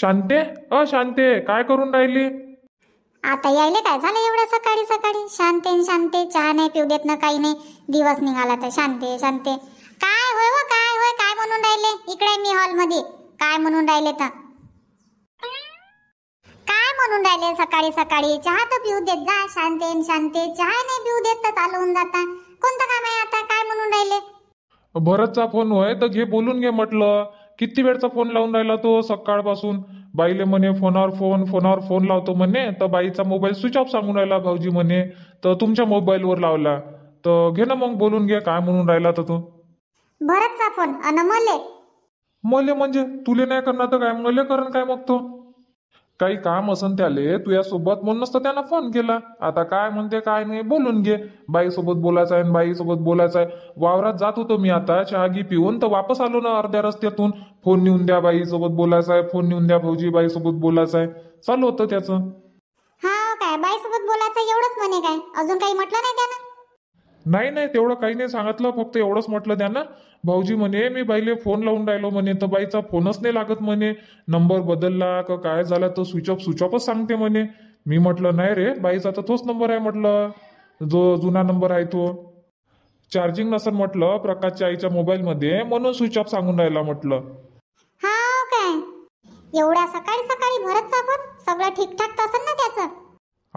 शांते अ शांते काय करून राहिली आता यायले काय झालं एवढं सकाळी सकाळी शांते शांते चहा नाही पिऊ देत ना काही नाही दिवस निघाला तर शांते शांते काय होय हो काय होय काय म्हणून राहिले इकडे मी हॉल मध्ये काय म्हणून राहिले तर काय म्हणून राहिले सकाळी सकाळी चहा तर पिऊ देत जा शांते शांते चहा नाही पिऊ देत तर चालवून जाता कोणतं काम आहे आता काय म्हणून राहिले भरतचा फोन होय तर घे बोलून घे म्हटलं किती वेळचा फोन लावून राहिला तो सकाळपासून बाईले म्हणे फोनावर फोन फोनावर फोन लावतो म्हणे तर बाईचा मोबाईल स्विच ऑफ सांगून राहिला भाऊजी म्हणे तर तुमच्या मोबाईलवर लावला तर घे ना मग बोलून घे काय म्हणून राहिला तर तू भरतचा फोन अन मले मले म्हणजे तुले नाही करणार तर काय मले करण काय मग तो काही काम असन त्याले सोबत म्हणूनच तर त्यांना फोन केला आता काय म्हणते काय नाही बोलून घे बाईसोबत बोलायचं आहे बाईसोबत बोलायचं आहे वावरात जात होतो मी आता चहागी पिऊन तर वापस आलो ना अर्ध्या रस्त्यातून फोन नेऊन द्या बाईसोबत बोलायचं आहे फोन नेऊन द्या भाऊजी सोबत बोलायचं आहे चालू होतं त्याचं हा काय सोबत बोलायचं एवढंच म्हणे काय अजून काही म्हटलं नाही त्यानं नाही नाही तेवढं काही नाही सांगितलं फक्त एवढंच म्हटलं त्यांना भाऊजी म्हणे मी बाईले फोन लावून राहिलो म्हणे तर बाईचा फोनच नाही लागत म्हणे नंबर बदलला का काय झाला तर स्विच ऑफ स्विच ऑफच सांगते म्हणे मी म्हटलं नाही रे बाईचा तर तोच नंबर आहे म्हटलं जो जुना नंबर आहे तो चार्जिंग नसेल म्हटलं प्रकाशच्या आईच्या मोबाईल मध्ये म्हणून स्विच ऑफ सांगून राहिला म्हटलं हा काय एवढ्या सकाळी सकाळी भरत साबण सगळं ठीकठाक तसं ना त्याचं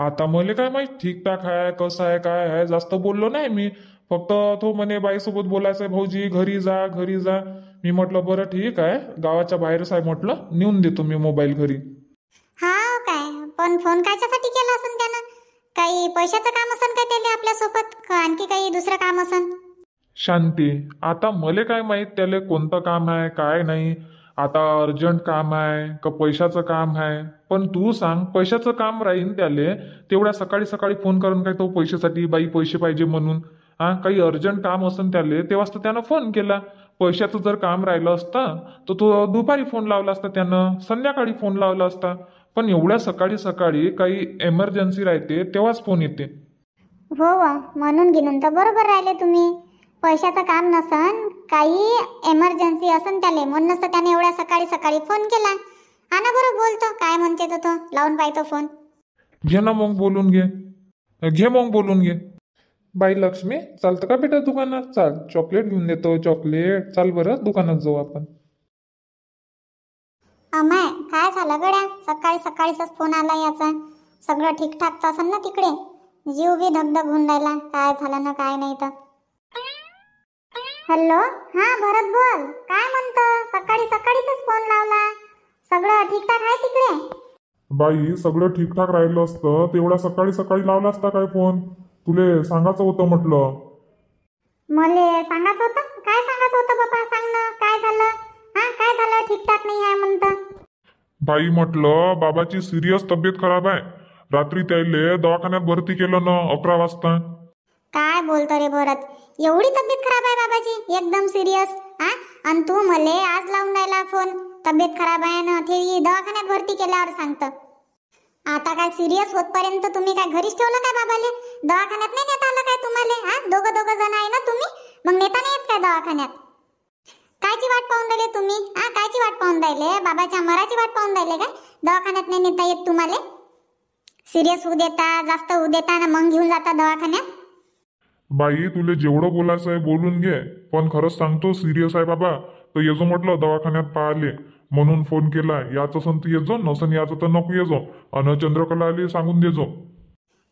आता मले काय माहित ठीकठाक आहे कसं आहे काय आहे जास्त बोललो नाही मी फक्त तो म्हणे बाईसोबत बोलायचंय भाऊजी घरी जा घरी जा मी म्हटलं बरं ठीक आहे गावाच्या बाहेरच आहे म्हटलं नेऊन देतो मी मोबाईल घरी हा काय पण फोन कायच्यासाठी केला असेल त्यानं काही पैशाचं काम असेल काय त्याला आपल्या सोबत आणखी काही दुसरं काम असेल शांती आता मले काय माहित त्याला कोणतं काम आहे काय नाही आता अर्जंट काम आहे का पैशाचं काम आहे पण तू सांग पैशाचं काम राहीन त्याले तेवढ्या सकाळी सकाळी फोन करून काय तो पैशासाठी बाई पैसे पाहिजे म्हणून हा काही अर्जंट काम असून त्याले तेव्हाच तर त्यानं फोन केला पैशाचं जर काम राहिलं असतं तर तो दुपारी फोन लावला असता त्यानं संध्याकाळी फोन लावला असता पण एवढ्या सकाळी सकाळी काही एमर्जन्सी राहते तेव्हाच फोन येते हो म्हणून घेऊन तर बरोबर राहिले तुम्ही पैशाचं काम नसन काही एमर्जन्सी असन त्याले म्हणून नसतं त्याने एवढ्या सकाळी सकाळी फोन केला आना बरं बोलतो काय म्हणते तो लावून पाहतो फोन घे ना मग बोलून घे घे मग बोलून घे बाई लक्ष्मी चालतं का बेटा दुकानात चाल चॉकलेट घेऊन देतो चॉकलेट चाल बरं दुकानात जाऊ आपण अमाय काय झालं गड्या सकाळी सकाळीच फोन आला याचा सगळं ठीकठाक तसं असेल ना तिकडे जीव बी धगधग होऊन राहिला काय झालं ना काय नाही तर हॅलो हा भरत बोल काय म्हणतो सकाळी सकाळीच फोन लावला सगळं ठीकठाक आहे तिकडे बाई सगळं ठीकठाक राहिलं असतं तेवढा सकाळी सकाळी लावला असता काय फोन तुले सांगायचं होतं म्हटलं मले सांगायचं होतं काय सांगायचं होतं बाबा सांग ना काय झालं हा काय झालं ठीकठाक नाही आहे म्हणतं बाई म्हटलं बाबाची सिरियस तब्येत खराब आहे रात्री त्याले दवाखान्यात भरती केलं ना अकरा वाजता काय बोलतो रे भरत एवढी तब्येत खराब आहे बाबाजी एकदम सिरियस हा आणि तू मले आज लावून राहिला फोन तब्येत खराब आहे ना ते दवाखान्यात भरती केल्यावर सांगत आता काय सिरियस होतपर्यंत तुम्ही काय घरीच ठेवलं काय बाबाले दवाखान्यात नाही नेता आलं काय तुम्हाला हा दोघं दोघं जण आहे ना तुम्ही मग नेता नाही येत काय दवाखान्यात कायची वाट पाहून राहिले तुम्ही हा कायची वाट पाहून राहिले बाबाच्या मराची वाट पाहून राहिले काय दवाखान्यात नाही नेता येत तुम्हाला सिरियस होऊ देता जास्त होऊ देता ना मग घेऊन जाता दवाखान्यात बाई तुले जेवढं बोलायचं आहे बोलून घे पण खरंच सांगतो सिरियस आहे बाबा तर येजो म्हटलं दवाखान्यात पाहिले म्हणून फोन केला याचं संत तू येजो नसन याचं तर नको येजो अन चंद्रकला आली सांगून देजो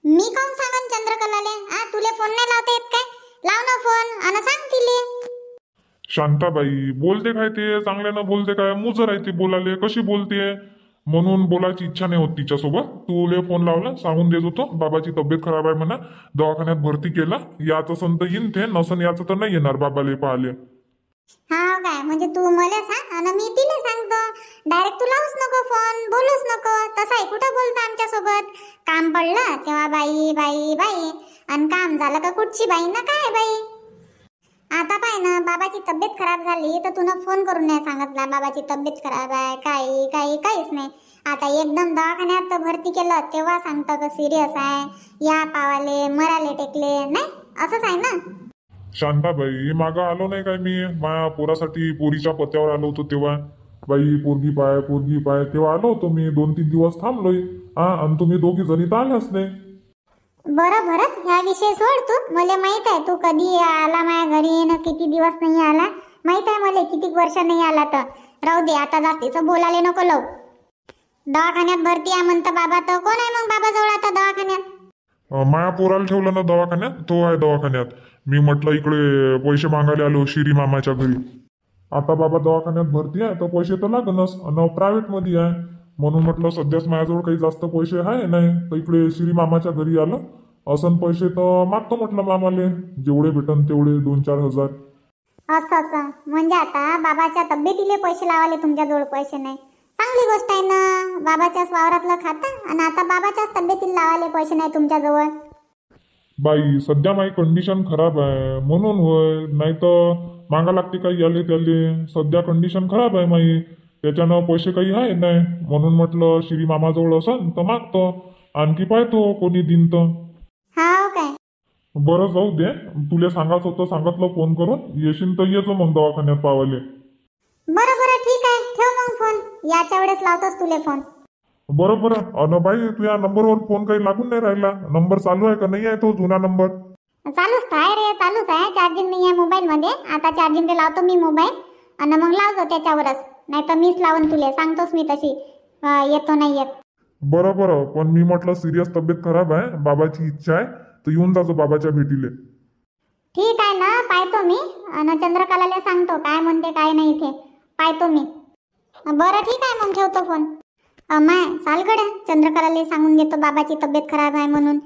मी कोण सांगन चंद्रकलाले आ तुले फोन नाही लावते इतके लाव ना फोन अन सांग तिले शांताबाई बोलते काय ते चांगल्यानं बोलते काय मुजर आहे ती बोलाले कशी बोलते म्हणून बोलायची इच्छा नाही होत तिच्यासोबत तुले फोन लावला सांगून देत होतो बाबाची तब्येत खराब आहे म्हणा दवाखान्यात भरती केला सन संत येईन ते नसन याचं तर नाही येणार बाबाले पाहिले हा काय म्हणजे तू मला सांग आणि मी तिला सांगतो डायरेक्ट तू लावूच नको फोन बोलूच नको तसं आहे कुठं बोलतो आमच्या सोबत काम पडलं तेव्हा बाई बाई बाई आणि काम झालं का कुठची बाई ना काय बाई तब्येत खराब झाली तर तुला फोन करून नाही सांगितला बाबाची तब्येत खराब आहे काही काही काहीच नाही आता एकदम दवाखान्यात भरती केलं तेव्हा सांगतं का सिरियस आहे या पावाले मराले टेकले नाही असंच आहे ना बाई मागं आलो नाही काय मी माझ्या पोरासाठी पोरीच्या पत्त्यावर आलो होतो तेव्हा बाई पोरगी पाय पोरगी पाय तेव्हा आलो होतो मी दोन तीन दिवस थांबलोय हा आणि तुम्ही दोघी जणी तर आल्याच नाही बरं बरं ह्या विषय सोड तू मला माहित आहे तू कधी आला माझ्या घरी न किती दिवस नाही आला माहित आहे मला किती वर्ष नाही आला तर राहू दे आता जास्तीचं बोलायला नको लव दवाखान्यात भरती आहे म्हणतो बाबा तर कोण आहे मग बाबा जवळ आता दवाखान्यात माया पोराला ठेवलं ना दवाखान्यात तो आहे दवाखान्यात मी म्हटलं इकडे पैसे मागायला आलो शिरी मामाच्या घरी आता बाबा दवाखान्यात भरती आहे तर पैसे तर लागणच न मध्ये आहे म्हणून म्हटलं सध्याच माझ्याजवळ काही जास्त पैसे आहे नाही तर इकडे श्री मामाच्या घरी आलं असं पैसे तर मागतो म्हटलं मामाले जेवढे भेटन तेवढे दोन चार हजार असं असं म्हणजे आता बाबाच्या तब्येतीले पैसे लावाले जवळ पैसे नाही चांगली गोष्ट आहे ना बाबाच्याच वावरातलं खाता आणि आता बाबाच्याच तब्येतीला लावाले पैसे नाही जवळ बाई सध्या माझी कंडिशन खराब आहे म्हणून होय नाही तर मागा लागते काही आले त्याले सध्या कंडिशन खराब आहे माई त्याच्यानं पैसे काही आहे नाही म्हणून म्हटलं श्री मामाजवळ असन तर मागतो आणखी पाहतो कोणी दिन तर हाव काय बरं जाऊ दे तुला सांगायचं होतं सांगितलं फोन करून येशील तर येच मग दवाखान्यात पावले बरं बरं ठीक आहे ठेव मग फोन याच्या वेळेस लावतोस तुले फोन बरं बरं अन बाई तुझ्या नंबरवर फोन काही लागून नाही राहिला नंबर चालू आहे का नाही आहे तो जुना नंबर चालूच काय रे चालूच आहे चार्जिंग नाही आहे मोबाईल मध्ये आता चार्जिंग ते लावतो मी मोबाईल आणि मग लावतो त्याच्यावरच नाही तर मीच लावून तुला सांगतोच मी तशी येतो नाही येत बरं बरं पण मी म्हटलं सिरियस तब्येत खराब आहे बाबाची इच्छा आहे तर येऊन जातो बाबाच्या भेटीले ठीक आहे ना पाहतो मी आणि चंद्रकलाला सांगतो काय म्हणते काय नाही इथे पाहतो मी बरं ठीक आहे मग ठेवतो फोन माय सालकडे चंद्रकलाला सांगून घेतो बाबाची तब्येत खराब आहे म्हणून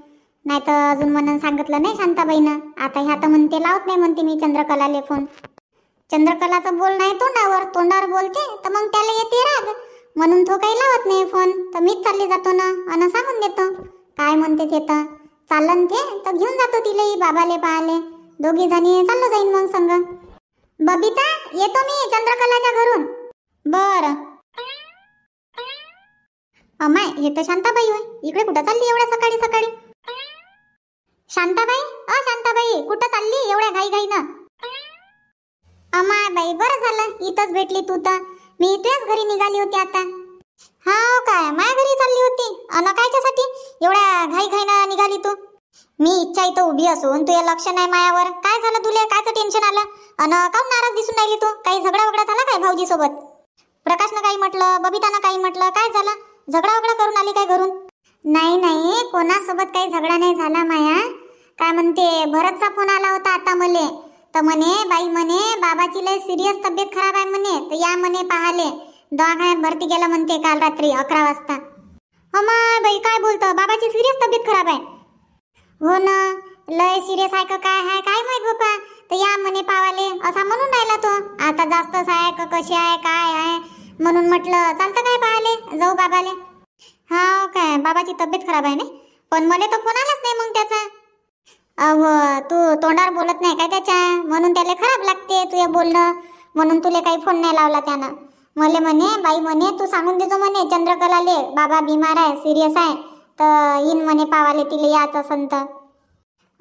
नाही तर अजून म्हणून सांगितलं नाही शांताबाईनं आता ह्या तर म्हणते लावत नाही म्हणते मी चंद्रकलाले फोन चंद्रकलाचं बोल नाही तोंडावर तोंडावर बोलते तर मग त्याला येते राग म्हणून तो काही लावत नाही फोन तर मीच चालली जातो ना अन सांगून देतो काय म्हणते ते तर चालन ते तर घेऊन जातो तिलाही बाबाले पाले दोघी जणी चाललो जाईन मग संग बबिता येतो मी चंद्रकलाच्या घरून बर अमाय हे तर शांताबाई होय इकडे कुठं चालली एवढ्या सकाळी सकाळी शांताबाई अ शांताबाई कुठं चालली एवढ्या घाई घाई ना अमाय बाई बरं झालं इथंच भेटली तू तर मी इथेच घरी निघाली होती आता हो काय माझ्या घरी चालली होती अन कायच्यासाठी एवढ्या घाई निघाली तू मी इच्छा इथं उभी असून तुझ्या लक्ष नाही मायावर काय झालं तुला कायचं टेन्शन आलं अन काऊन नाराज दिसून राहिली तू काही झगडा वगडा झाला काय भाऊजी सोबत प्रकाशनं काही म्हटलं बबितानं काही म्हटलं काय झालं झगडा वगडा करून आली काय घरून नाही नाही कोणासोबत काही झगडा नाही झाला माया काय म्हणते भरतचा फोन आला होता आता मले तर म्हणे बाई म्हणे बाबाची लय सिरियस तब्येत खराब आहे म्हणे तर या म्हणे पाहाले दवाखान्यात भरती गेलं म्हणते काल रात्री अकरा वाजता हो मग बाई काय बोलतो बाबाची सिरियस तब्येत खराब आहे हो ना लय सिरियस आहे काय आहे काय माहित बाबा तर या म्हणे पावाले असा म्हणून राहिला तो आता जास्तच आहे का कशी आहे काय आहे म्हणून म्हटलं चालतं काय पाहाले जाऊ बाबाले हा काय बाबाची तब्येत खराब आहे ना पण मला तर फोन नाही मग त्याचा अहो तू तोंडावर बोलत नाही काय त्याच्या म्हणून त्याला खराब लागते हे बोलणं म्हणून तुला काही फोन नाही लावला त्यानं मले म्हणे बाई म्हणे तू सांगून देतो म्हणे चंद्रकलाले बाबा बिमार आहे सिरियस आहे तर इन म्हणे पावाले तिला याच असन तर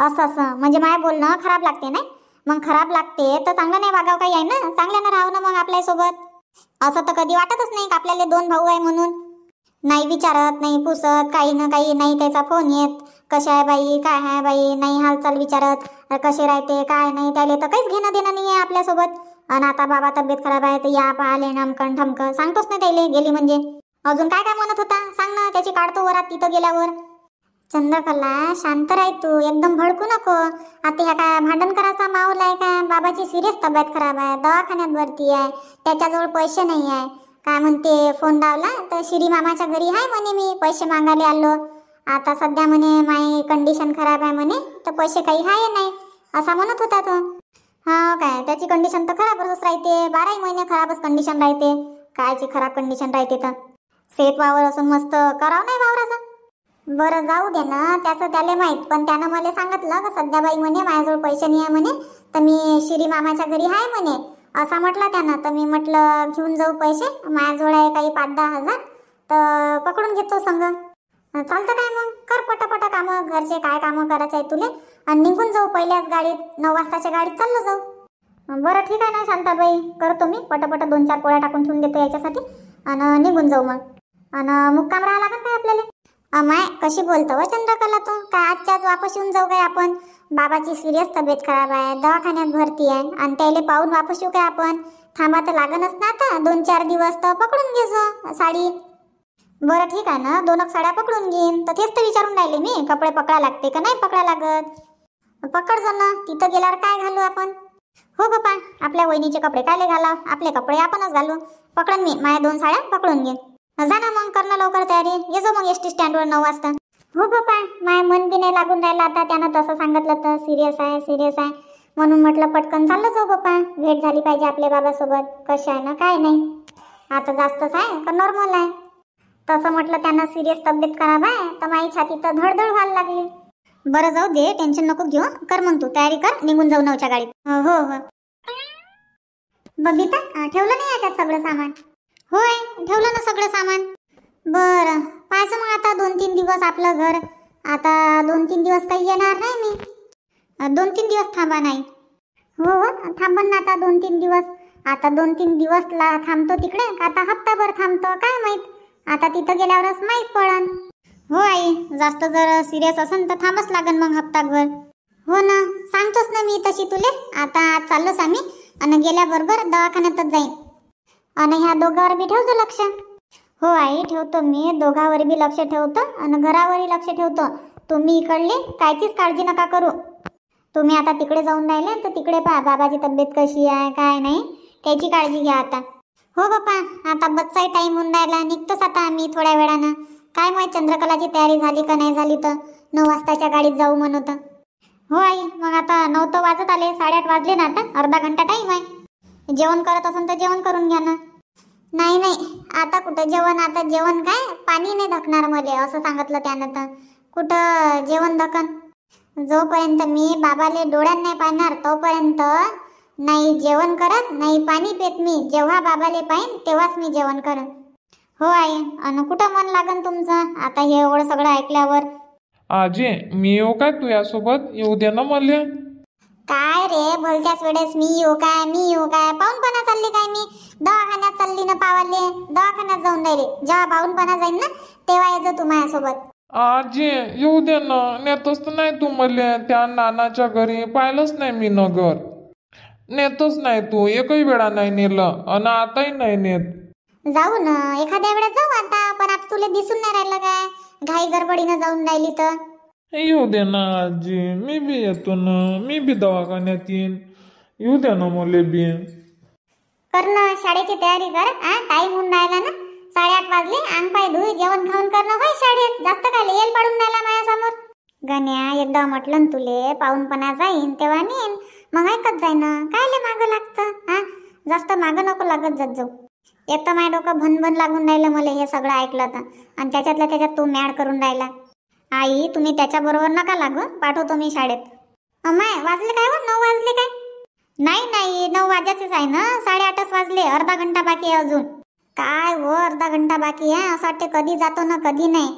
असं असं म्हणजे माय बोलणं खराब लागते नाही मग खराब लागते तर चांगलं नाही वागाव काही आहे ना चांगल्यानं राहू ना मग आपल्यासोबत असं तर कधी वाटतच नाही का आपल्याला दोन भाऊ आहे म्हणून नाही विचारत नाही पुसत काही ना काही नाही त्याचा फोन येत कशा आहे बाई काय आहे बाई नाही हालचाल विचारत कसे राहते काय नाही त्याले तर काहीच घेणं देणं नाही आहे आपल्यासोबत आणि आता बाबा तब्येत खराब आहे तर या पाले नामकण ठमक सांगतोच ना त्याले गेली म्हणजे अजून काय काय म्हणत होता सांग ना त्याची काढतो वरात तिथं गेल्यावर चंद्रकला शांत राह तू एकदम भडकू नको आता ह्या काय भांडण करायचा माहोल आहे का बाबाची सिरियस तब्येत खराब आहे दवाखान्यात भरती आहे त्याच्याजवळ पैसे नाही आहे काय म्हणते फोन लावला तर श्री मामाच्या घरी आहे म्हणे मी पैसे मागायला आलो आता सध्या म्हणे माय कंडिशन खराब आहे म्हणे तर पैसे काही आहे नाही असा म्हणत होता तो हा काय त्याची कंडिशन तर खराबच राहते बाराही महिने खराबच कंडिशन राहते कायची खराब कंडिशन राहते तर शेत वावर असून मस्त कराव नाही वावराचा बरं जाऊ दे ना त्याचं त्याला माहीत पण त्यानं मला सांगितलं का सध्या बाई म्हणे माझ्याजवळ पैसे नाही आहे म्हणे तर मी श्री मामाच्या घरी आहे म्हणे असा म्हटला त्यांना तर मी म्हटलं घेऊन जाऊ पैसे माझ्याजवळ आहे काही पाच दहा हजार तर पकडून घेतो संघ चालतं काय मग कर पटापट कामं घरचे काय कामं करायचे आहे तुले आणि निघून जाऊ पहिल्याच गाडीत नऊ वाजताच्या गाडीत चाललं जाऊ बरं ठीक आहे ना शांताबाई करतो मी पटापट दोन चार पोळ्या टाकून ठेवून देतो याच्यासाठी आणि निघून जाऊ मग आणि मुक्काम राहा लागेल काय आपल्याला अमाय कशी बोलतो व चंद्रकला तू काय आजच्याच वापस येऊन जाऊ काय आपण बाबाची सिरियस तब्येत खराब आहे दवाखान्यात भरती आहे आणि त्याला पाहून वापस येऊ काय आपण थांबा तर लागणच ना आता दोन चार दिवस तर पकडून घेजो साडी बरं ठीक आहे ना दोनक साड्या पकडून घेईन तर तेच तर विचारून राहिले मी कपडे पकडा लागते का नाही पकडा लागत पकड ना तिथं गेल्यावर काय घालू आपण हो बापा आपल्या वहिनीचे कपडे कायले घाला आपले कपडे आपणच घालू पकडून मी माझ्या दोन साड्या पकडून घेईन जा ना मग करणं लवकर तयारी ये जो मग एस टी स्टँडवर नऊ वाजता हो पप्पा माय मन बी नाही लागून राहिलं आता त्यानं तसं सांगितलं तर सिरियस आहे सिरियस आहे म्हणून म्हटलं पटकन चाललं जाऊ पप्पा भेट झाली पाहिजे आपल्या बाबासोबत कशा आहे ना काय नाही आता जास्तच आहे का नॉर्मल आहे तसं म्हटलं त्यांना सिरियस तब्येत खराब आहे तर माई छाती तर धडधड व्हायला लागली बरं जाऊ दे टेन्शन नको घेऊ कर मग तू तयारी कर निघून जाऊ नवच्या गाडीत हो हो बबिता ठेवलं नाही आहे त्यात सगळं सामान होय ठेवलं ना सगळं सामान बर पाहायचं मग आता दोन तीन दिवस आपलं घर आता दोन तीन दिवस काही येणार नाही मी दोन तीन दिवस थांबा नाही हो हो ना आता दोन तीन दिवस आता दोन तीन दिवस ला थांबतो तिकडे आता हप्ताभर थांबतो काय माहित आता तिथं गेल्यावरच माहीत पडन हो आई जास्त जर सिरियस असेल तर थांबच लागन मग हप्ताभर हो ना सांगतोच ना मी तशी तुले आता चाललोच आम्ही आणि गेल्याबरोबर दवाखान्यातच जाईन आणि ह्या दोघांवर बी ठेवतो लक्ष हो आई ठेवतो मी दोघांवर बी लक्ष ठेवतो आणि घरावरही लक्ष ठेवतो तुम्ही इकडले कायचीच काळजी नका करू तुम्ही आता तिकडे जाऊन राहिले तर तिकडे पहा बाबाची तब्येत कशी आहे काय नाही त्याची काळजी घ्या आता हो बाप्पा आता बच्चाही टाईम होऊन राहिला निघतोच आता आम्ही थोड्या वेळानं काय मग चंद्रकलाची तयारी झाली का नाही झाली तर नऊ वाजताच्या गाडीत जाऊ म्हणत हो आई मग आता नऊ तर वाजत आले साडेआठ वाजले ना आता अर्धा घंटा टाईम आहे जेवण करत असेल तर जेवण करून घ्या ना नाही नाही आता कुठं जेवण आता जेवण काय पाणी नाही धकणार मले असं सांगितलं त्यानं तर कुठं जेवण धकन जोपर्यंत मी बाबाले डोळ्यात नाही पाहणार तोपर्यंत नाही जेवण करत नाही पाणी पेत मी जेव्हा बाबाले पाहिन तेव्हाच मी जेवण करत हो आई अन कुठं मन लागन तुमचं आता हे एवढं सगळं ऐकल्यावर आजी मी येऊ काय तुझ्यासोबत येऊ दे ना मला काय रे बोलत्यास वेळेस मी येऊ काय मी येऊ काय पाहुणपणा चालली काय मी दवाखान्यात चालली ना पावले दवाखान्यात जाऊन राहिले जेव्हा पणा जाईन ना तेव्हा यायचं तू माझ्यासोबत आजी येऊ दे ना तर नाही तू मले त्या नानाच्या घरी पाहिलंच नाही मी नगर नेतोच नाही तू एकही वेळा नाही नेलं आणि आताही नाही नेत जाऊ ना एखाद्या वेळेस जाऊ आता पण आता तुला दिसून नाही राहिलं काय घाई गडबडीनं जाऊन राहिली तर येऊ दे ना आजी मी बी येतो ना मी बी दवाखान्यात येईन येऊ दे ना मुले बी कर ना शाळेची तयारी कर हा टाइम होऊन राहिला ना साडेआठ वाजले अंग पाय धुई जेवण खाऊन कर ना शाळेत जास्त काय येल पाडून राहिला माझ्यासमोर गण्या एकदा म्हटलं ना तुले पणा जाईन तेव्हा नेन मग ऐकत जाईन काय लय मागं लागतं हा जास्त मागं नको लागत जात जाऊ एक तर माझ्या डोकं भनभन लागून राहिलं मला हे सगळं ऐकलं तर आणि त्याच्यातल्या त्याच्यात तू मॅड करून राहिला आई तुम्ही त्याच्याबरोबर नका लागू पाठवतो मी शाळेत अमाय वाजले काय हो? नऊ वाजले काय नाही नाही नऊ वाजाचेच आहे ना साडेआठच वाजले अर्धा घंटा बाकी आहे अजून काय व हो, अर्धा घंटा बाकी आहे असं वाटते कधी जातो ना कधी नाही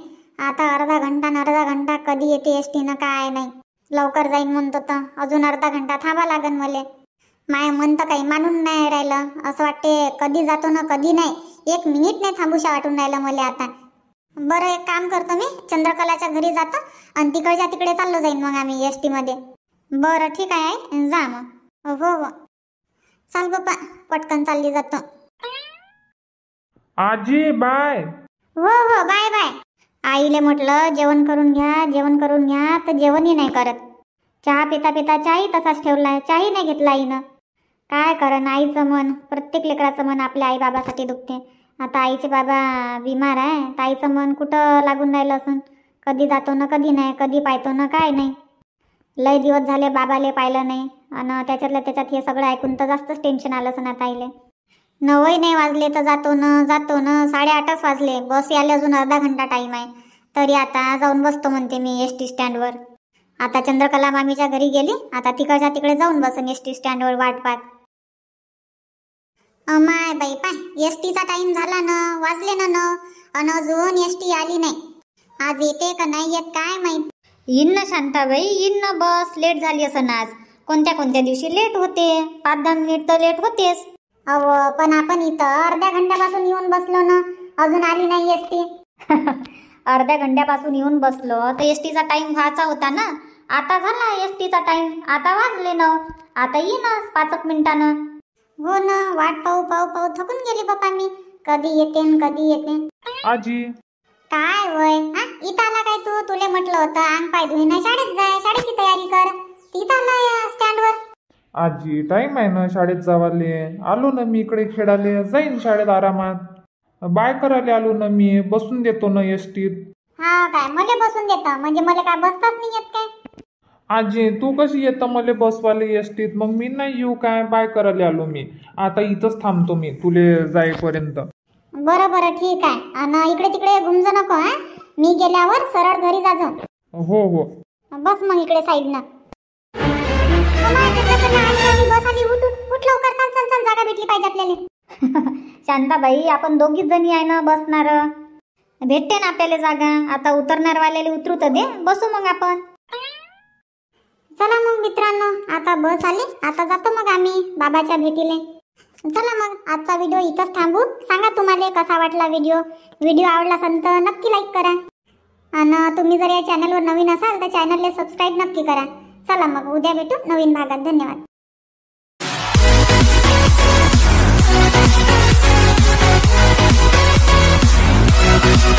आता अर्धा घंटा न अर्धा घंटा कधी येते एस टीनं काय नाही लवकर जाईन म्हणतो तर अजून अर्धा घंटा थांबा लागन मले माय मन तर काही मानून नाही राहिलं असं वाटते कधी जातो ना कधी नाही एक मिनिट नाही थांबूशा वाटून राहिलं मला आता बरं एक काम करतो मी चंद्रकलाच्या घरी जातो आणि तिकडच्या तिकडे चाललो जाईन मग आम्ही एस मध्ये बरं ठीक आहे जा मग हो हो चाल बाप्पा पटकन चालली जातो आजी बाय हो हो बाय बाय आईले म्हटलं जेवण करून घ्या जेवण करून घ्या तर जेवणही नाही करत चहा पिता पिता चाही तसाच ठेवला चाही नाही घेतला आईनं काय करण आईचं मन प्रत्येक लेकराचं मन आपल्या आई बाबासाठी दुखते आता आईचे बाबा बिमार आहे तर आईचं मन कुठं लागून राहिलं असून कधी जातो ना कधी नाही कधी पाहतो ना काय नाही लय दिवस झाले बाबाले पाहिलं नाही आणि त्याच्यातल्या त्याच्यात हे सगळं ऐकून तर जास्तच टेन्शन आलं असं आता आईले नवही नाही वाजले तर जातो ना जातो ना साडेआठच वाजले बस यायला अजून अर्धा घंटा टाईम आहे तरी आता जाऊन बसतो म्हणते मी एस टी स्टँडवर आता चंद्रकला मामीच्या घरी गेली आता तिकडच्या तिकडे जाऊन बसन एस टी स्टँडवर वाट पाहत माय बाई पाय एस टीचा टाइम झाला ना वाचले ना न अन अजून एस टी आली नाही आज येते का नाही येत काय माहित येईन ना शांताबाई येईन ना बस लेट झाली असं आज कोणत्या कोणत्या दिवशी लेट होते पाच दहा मिनिट तर लेट होतेस अव पण आपण इथं अर्ध्या घंट्यापासून येऊन बसलो ना अजून आली नाही एस टी अर्ध्या घंट्यापासून येऊन बसलो तर एस टीचा टाइम व्हायचा होता ना आता झाला एस टीचा टाइम आता वाजले ना आता येईनच पाच मिनिटानं हो ना वाट पाहू पाहू पाहू थकून गेली बापा मी कधी येते कधी येते आजी काय वय हा इथं आला काय तू तुले म्हटलं होतं अंग पाय धुई ना शाळेत जाय शाळेची तयारी कर तिथं आला स्टँडवर आजी टाइम आहे ना शाळेत जावाले आलो ना मी इकडे खेळाले जाईन शाळेत आरामात बाय करायला आलो ना मी बसून देतो ना एसटीत हा काय मला बसून देता म्हणजे मला काय बसताच नाही येत काय आजी तू कशी येतं मले बसवाले एसटीत मग मी नाही येऊ काय बाय करायला आलो मी आता इथंच थांबतो मी तुले जाईपर्यंत बरं बरं ठीक आहे आणि इकडे तिकडे घुमज नको हा मी गेल्यावर सरळ घरी जा हो हो बस मग इकडे साईड ना आली उठ चल जागा भेटली पाहिजे आपल्याला शांताबाई आपण दोघीच जणी आहे ना बसणार भेटते ना आपल्याला जागा आता उतरणार वाल्याला उतरू तर दे बसू मग आपण चला मग मित्रांनो आता बस आली आता जातो मग आम्ही बाबाच्या भेटीले चला मग आजचा व्हिडिओ इथंच थांबू सांगा तुम्हाला कसा वाटला व्हिडिओ व्हिडिओ आवडला असेल तर नक्की लाईक करा आणि तुम्ही जर या चॅनलवर नवीन असाल तर चॅनलला सबस्क्राईब नक्की करा चला मग उद्या भेटू नवीन भागात धन्यवाद